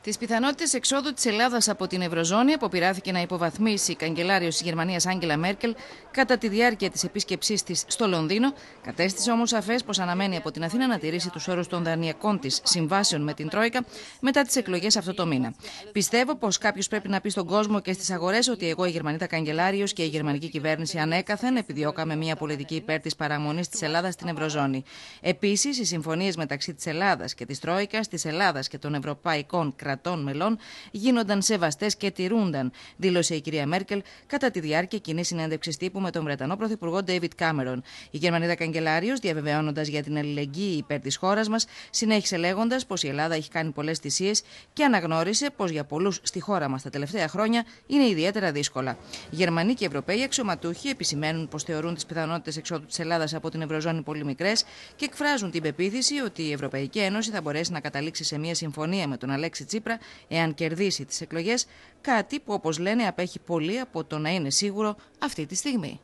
Τις πιθανότητες εξόδου της Ελλάδας από την Ευρωζώνη αποπειράθηκε να υποβαθμίσει η καγκελάριος της Γερμανίας Άγγελα Μέρκελ κατά τη διάρκεια της επίσκεψής της στο Λονδίνο. Κατέστησε όμως σαφέ πως αναμένει από την Αθήνα να τηρήσει τους όρους των δανειακών της συμβάσεων με την Τρόικα μετά τις εκλογές αυτό το μήνα. Πιστεύω πως κάποιος πρέπει να πει στον κόσμο και στις αγορές ότι εγώ, η Γερμανίδα Καγκελάριος και η γερμανική κυβέρνηση ανέκαθεν επιδιώκαμε μια πολιτική υπέρ της παραμονής της Ελλάδας στην Ευρωζώνη. Επίσης, οι συμφωνίες μεταξύ της Ελλάδας και της Τρόικας, της Ελλάδας και των Ευρωπαϊκών κρατών κρατών μελών γίνονταν σεβαστές και τηρούνταν, δήλωσε η κυρία Μέρκελ κατά τη διάρκεια κοινή συνέντευξης τύπου με τον Βρετανό Πρωθυπουργό Ντέιβιτ Κάμερον. Η Γερμανίδα Καγκελάριος, διαβεβαιώνοντας για την αλληλεγγύη υπέρ της χώρας μας, συνέχισε λέγοντας πως η Ελλάδα έχει κάνει πολλές θυσίες και αναγνώρισε πως για πολλούς στη χώρα μας τα τελευταία χρόνια είναι ιδιαίτερα δύσκολα. Γερμανοί και Ευρωπαίοι αξιωματούχοι επισημαίνουν πως θεωρούν τις πιθανότητες εξόδου της Ελλάδας από την Ευρωζώνη πολύ μικρές και εκφράζουν την πεποίθηση ότι η Ευρωπαϊκή Ένωση θα μπορέσει να καταλήξει σε μια συμφωνία με τον Αλέξη εάν κερδίσει τις εκλογές, κάτι που όπως λένε απέχει πολύ από το να είναι σίγουρο αυτή τη στιγμή.